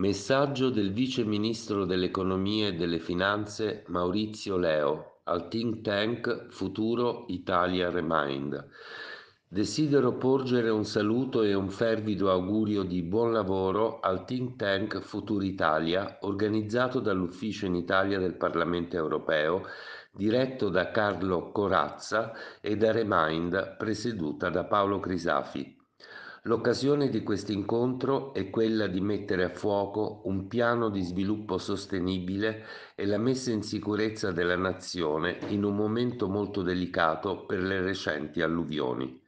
Messaggio del vice ministro dell'economia e delle finanze Maurizio Leo al think tank Futuro Italia Remind. Desidero porgere un saluto e un fervido augurio di buon lavoro al think tank Futuro Italia organizzato dall'ufficio in Italia del Parlamento europeo, diretto da Carlo Corazza e da Remind presieduta da Paolo Crisafi. L'occasione di questo incontro è quella di mettere a fuoco un piano di sviluppo sostenibile e la messa in sicurezza della nazione in un momento molto delicato per le recenti alluvioni.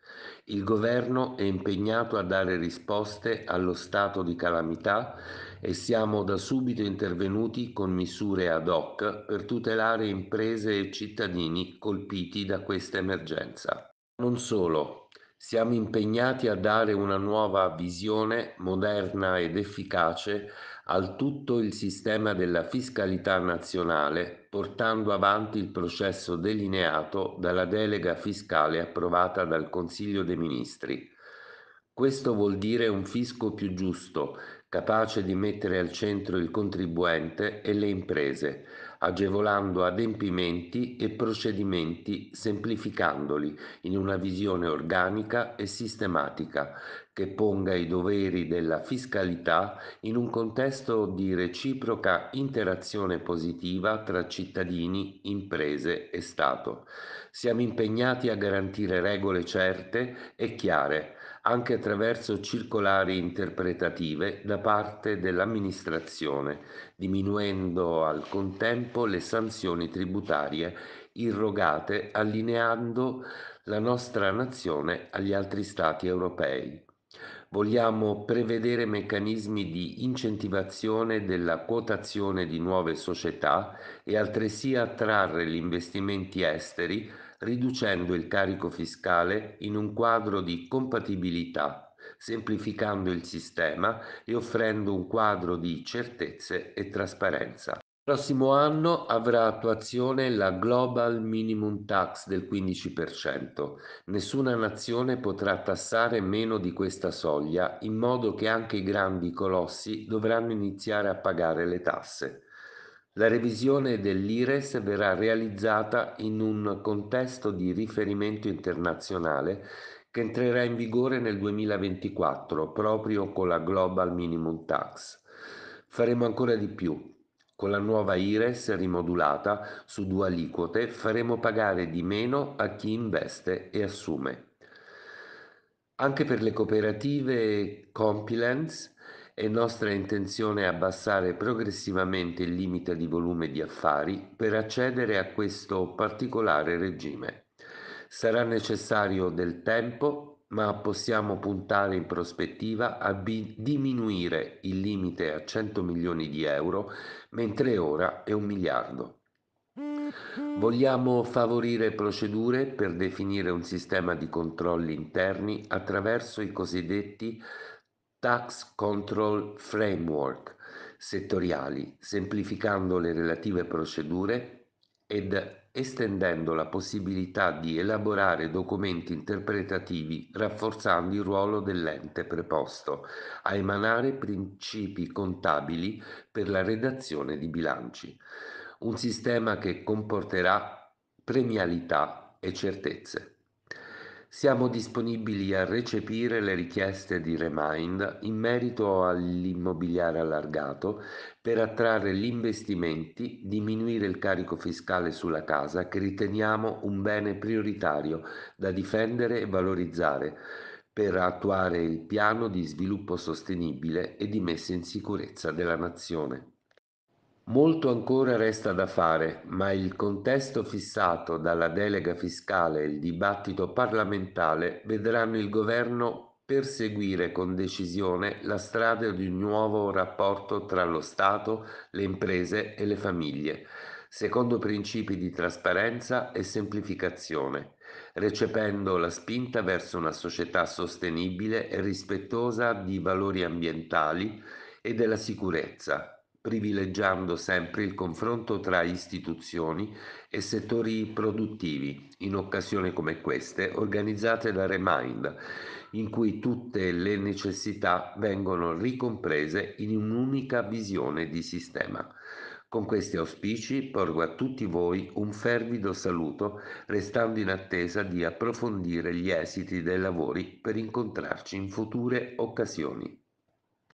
Il governo è impegnato a dare risposte allo stato di calamità e siamo da subito intervenuti con misure ad hoc per tutelare imprese e cittadini colpiti da questa emergenza. Non solo, siamo impegnati a dare una nuova visione moderna ed efficace al tutto il sistema della fiscalità nazionale, portando avanti il processo delineato dalla delega fiscale approvata dal Consiglio dei Ministri. Questo vuol dire un fisco più giusto, capace di mettere al centro il contribuente e le imprese, agevolando adempimenti e procedimenti, semplificandoli in una visione organica e sistematica che ponga i doveri della fiscalità in un contesto di reciproca interazione positiva tra cittadini, imprese e Stato. Siamo impegnati a garantire regole certe e chiare anche attraverso circolari interpretative da parte dell'amministrazione, diminuendo al contempo le sanzioni tributarie irrogate allineando la nostra nazione agli altri stati europei. Vogliamo prevedere meccanismi di incentivazione della quotazione di nuove società e altresì attrarre gli investimenti esteri riducendo il carico fiscale in un quadro di compatibilità, semplificando il sistema e offrendo un quadro di certezze e trasparenza. Il prossimo anno avrà attuazione la Global Minimum Tax del 15%. Nessuna nazione potrà tassare meno di questa soglia, in modo che anche i grandi colossi dovranno iniziare a pagare le tasse. La revisione dell'IRES verrà realizzata in un contesto di riferimento internazionale che entrerà in vigore nel 2024 proprio con la Global Minimum Tax. Faremo ancora di più. Con la nuova IRES rimodulata su due aliquote faremo pagare di meno a chi investe e assume. Anche per le cooperative Compilance è nostra intenzione abbassare progressivamente il limite di volume di affari per accedere a questo particolare regime. Sarà necessario del tempo ma possiamo puntare in prospettiva a b- diminuire il limite a 100 milioni di euro, mentre ora è un miliardo. Vogliamo favorire procedure per definire un sistema di controlli interni attraverso i cosiddetti Tax Control Framework settoriali, semplificando le relative procedure ed estendendo la possibilità di elaborare documenti interpretativi rafforzando il ruolo dell'ente preposto a emanare principi contabili per la redazione di bilanci. Un sistema che comporterà premialità e certezze. Siamo disponibili a recepire le richieste di Remind in merito all'immobiliare allargato per attrarre gli investimenti, diminuire il carico fiscale sulla casa che riteniamo un bene prioritario da difendere e valorizzare per attuare il piano di sviluppo sostenibile e di messa in sicurezza della nazione. Molto ancora resta da fare, ma il contesto fissato dalla delega fiscale e il dibattito parlamentare vedranno il governo perseguire con decisione la strada di un nuovo rapporto tra lo Stato, le imprese e le famiglie, secondo principi di trasparenza e semplificazione, recependo la spinta verso una società sostenibile e rispettosa di valori ambientali e della sicurezza privilegiando sempre il confronto tra istituzioni e settori produttivi, in occasioni come queste organizzate da Remind, in cui tutte le necessità vengono ricomprese in un'unica visione di sistema. Con questi auspici porgo a tutti voi un fervido saluto, restando in attesa di approfondire gli esiti dei lavori per incontrarci in future occasioni.